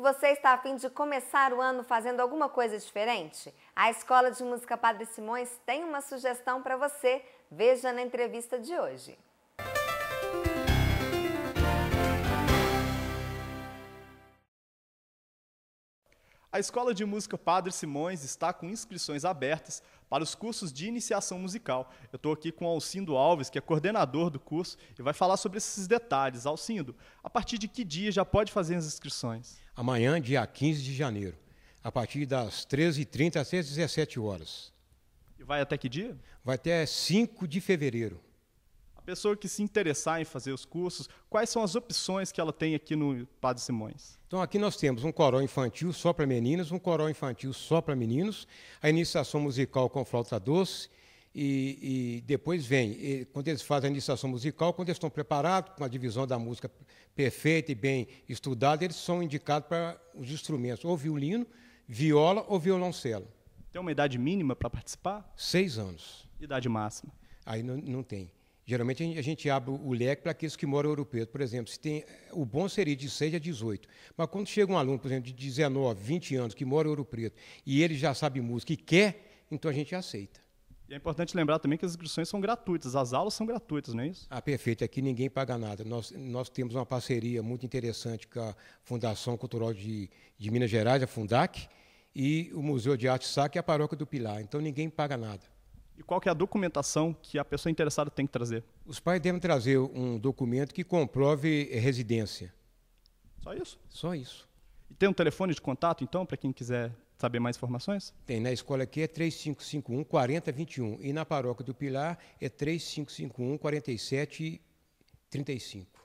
você está a fim de começar o ano fazendo alguma coisa diferente? A Escola de Música Padre Simões tem uma sugestão para você. Veja na entrevista de hoje. A Escola de Música Padre Simões está com inscrições abertas para os cursos de iniciação musical. Eu estou aqui com Alcindo Alves, que é coordenador do curso, e vai falar sobre esses detalhes. Alcindo, a partir de que dia já pode fazer as inscrições? amanhã, dia 15 de janeiro, a partir das 13h30 até as 17 horas. E vai até que dia? Vai até 5 de fevereiro. A pessoa que se interessar em fazer os cursos, quais são as opções que ela tem aqui no Padre Simões? Então, aqui nós temos um coral infantil só para meninas, um coral infantil só para meninos, a iniciação musical com flauta doce, e, e, depois vem, e, quando eles fazem a iniciação musical, quando eles estão preparados com a divisão da música perfeita e bem estudada, eles são indicados para os instrumentos, ou violino, viola ou violoncelo. Tem uma idade mínima para participar? Seis anos. Idade máxima? Aí não, não tem. Geralmente a gente, abre o leque para aqueles que moram em Preto. por exemplo. Se tem, o bom seria de 6 a 18. Mas quando chega um aluno, por exemplo, de 19, 20 anos, que mora em Ouro Preto, e ele já sabe música e quer, então a gente aceita. E é importante lembrar também que as inscrições são gratuitas, as aulas são gratuitas, não é isso? Ah, perfeito. Aqui ninguém paga nada. Nós, nós temos uma parceria muito interessante com a Fundação Cultural de, de Minas Gerais, a Fundac, e o Museu de Arte Sá, que é a Paróquia do Pilar. Então ninguém paga nada. E qual é a documentação que a pessoa interessada tem que trazer? Os pais devem trazer um documento que comprove residência. Só isso? Só isso. E tem um telefone de contato, então, para quem quiser saber mais informações? Tem, na escola aqui é 3551 4021 e na paróquia do Pilar é 3551 4735.